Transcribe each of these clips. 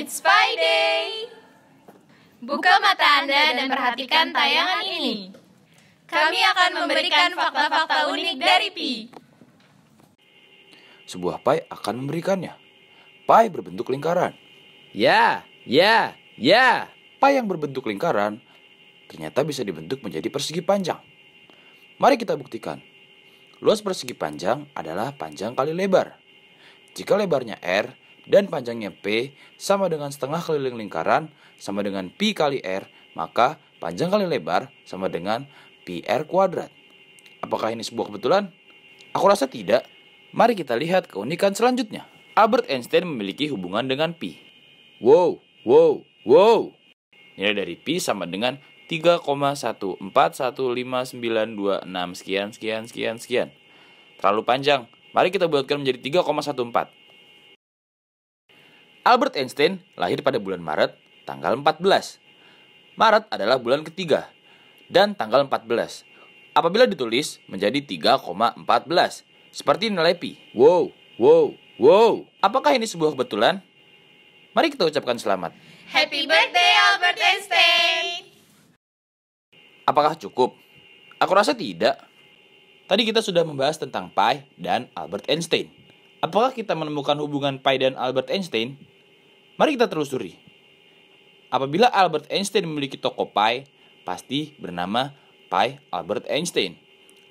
It's Friday! Buka mata Anda dan perhatikan tayangan ini. Kami akan memberikan fakta-fakta unik dari Pi. Sebuah pai akan memberikannya. Pai berbentuk lingkaran. Ya, ya, ya. Pai yang berbentuk lingkaran ternyata bisa dibentuk menjadi persegi panjang. Mari kita buktikan. Luas persegi panjang adalah panjang kali lebar. Jika lebarnya R, dan panjangnya P sama dengan setengah keliling lingkaran sama dengan Pi kali R, maka panjang kali lebar sama dengan Pi R kuadrat. Apakah ini sebuah kebetulan? Aku rasa tidak. Mari kita lihat keunikan selanjutnya. Albert Einstein memiliki hubungan dengan Pi. Wow, wow, wow. Nilai dari Pi sama dengan 3,1415926 sekian sekian sekian sekian. Terlalu panjang. Mari kita buatkan menjadi 3,14. Albert Einstein lahir pada bulan Maret tanggal 14. Maret adalah bulan ketiga dan tanggal 14. Apabila ditulis menjadi 3,14 seperti nilai pi. Wow, wow, wow. Apakah ini sebuah kebetulan? Mari kita ucapkan selamat. Happy birthday Albert Einstein. Apakah cukup? Aku rasa tidak. Tadi kita sudah membahas tentang pi dan Albert Einstein. Apakah kita menemukan hubungan pi dan Albert Einstein? Mari kita telusuri. Apabila Albert Einstein memiliki toko pi, pasti bernama pi Albert Einstein.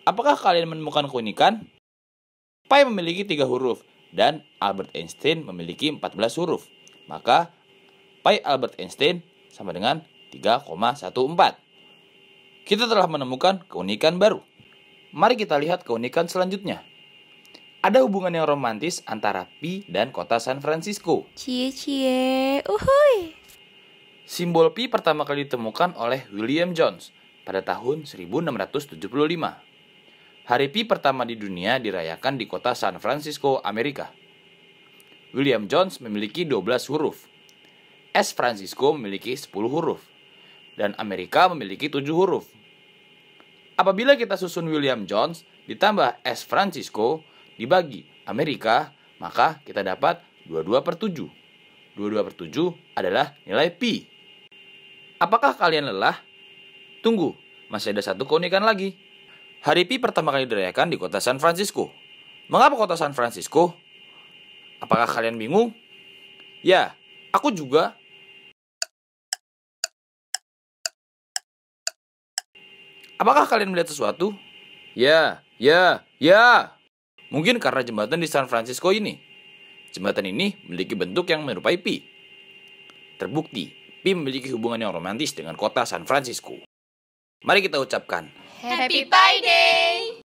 Apakah kalian menemukan keunikan? Pi memiliki tiga huruf dan Albert Einstein memiliki 14 huruf. Maka pi Albert Einstein sama dengan 3,14. Kita telah menemukan keunikan baru. Mari kita lihat keunikan selanjutnya. Ada hubungan yang romantis antara pi dan kota San Francisco. Cie cie, uhuy. Simbol pi pertama kali ditemukan oleh William Jones pada tahun 1675. Hari pi pertama di dunia dirayakan di kota San Francisco, Amerika. William Jones memiliki 12 huruf. S. Francisco memiliki 10 huruf. Dan Amerika memiliki 7 huruf. Apabila kita susun William Jones ditambah S. Francisco, dibagi Amerika, maka kita dapat 22 per 7. 22 per 7 adalah nilai Pi. Apakah kalian lelah? Tunggu, masih ada satu keunikan lagi. Hari Pi pertama kali dirayakan di kota San Francisco. Mengapa kota San Francisco? Apakah kalian bingung? Ya, aku juga. Apakah kalian melihat sesuatu? Ya, ya, ya. Mungkin karena jembatan di San Francisco ini. Jembatan ini memiliki bentuk yang menyerupai pi. Terbukti, pi memiliki hubungan yang romantis dengan kota San Francisco. Mari kita ucapkan Happy Pi Day!